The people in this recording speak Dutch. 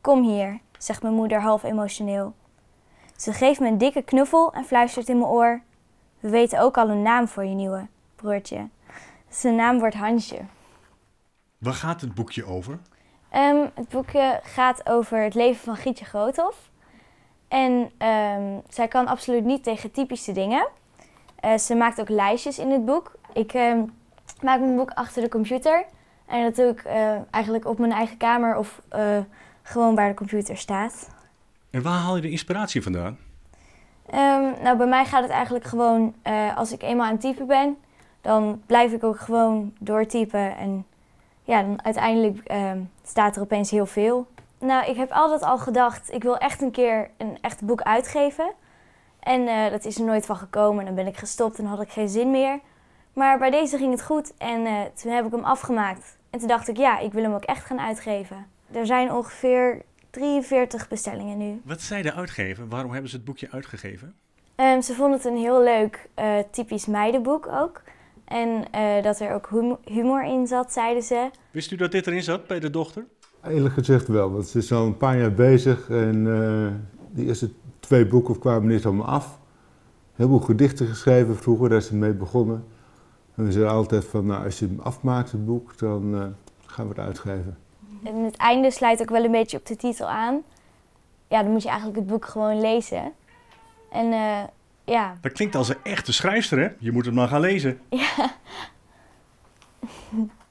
Kom hier, zegt mijn moeder half emotioneel. Ze geeft me een dikke knuffel en fluistert in mijn oor: We weten ook al een naam voor je nieuwe broertje. Zijn naam wordt Hansje. Waar gaat het boekje over? Ehm, het boekje gaat over het leven van Gietje Groothof. En ehm, zij kan absoluut niet tegen typische dingen. Eh, ze maakt ook lijstjes in het boek. Ik ehm, maak mijn boek achter de computer. En dat doe ik eigenlijk op mijn eigen kamer of eh, gewoon waar de computer staat. En waar haal je de inspiratie vandaan? Ehm, nou, bij mij gaat het eigenlijk gewoon, eh, als ik eenmaal aan het typen ben, dan blijf ik ook gewoon doortypen. En ja, dan uiteindelijk ehm, staat er opeens heel veel. Nou, ik heb altijd al gedacht, ik wil echt een keer een echt boek uitgeven. En eh, dat is er nooit van gekomen. Dan ben ik gestopt en had ik geen zin meer. Maar bij deze ging het goed en eh, toen heb ik hem afgemaakt. En toen dacht ik, ja, ik wil hem ook echt gaan uitgeven. Er zijn ongeveer 43 bestellingen nu. Wat zeiden de uitgever? Waarom hebben ze het boekje uitgegeven? Ehm, ze vonden het een heel leuk, eh, typisch meidenboek ook. En eh, dat er ook humor in zat, zeiden ze. Wist u dat dit erin zat bij de dochter? Eerlijk gezegd wel, want ze is al een paar jaar bezig en uh, die eerste twee boeken kwamen niet allemaal af. Heel veel gedichten geschreven vroeger, daar is ze mee begonnen. En we zeiden altijd van, nou, als je hem afmaakt, het boek, dan gaan we het uitgeven. En het einde sluit ook wel een beetje op de titel aan. Ja, dan moet je eigenlijk het boek gewoon lezen. En eh, ja. Dat klinkt als een echte schrijfster, hè? Je moet het maar gaan lezen. Ja.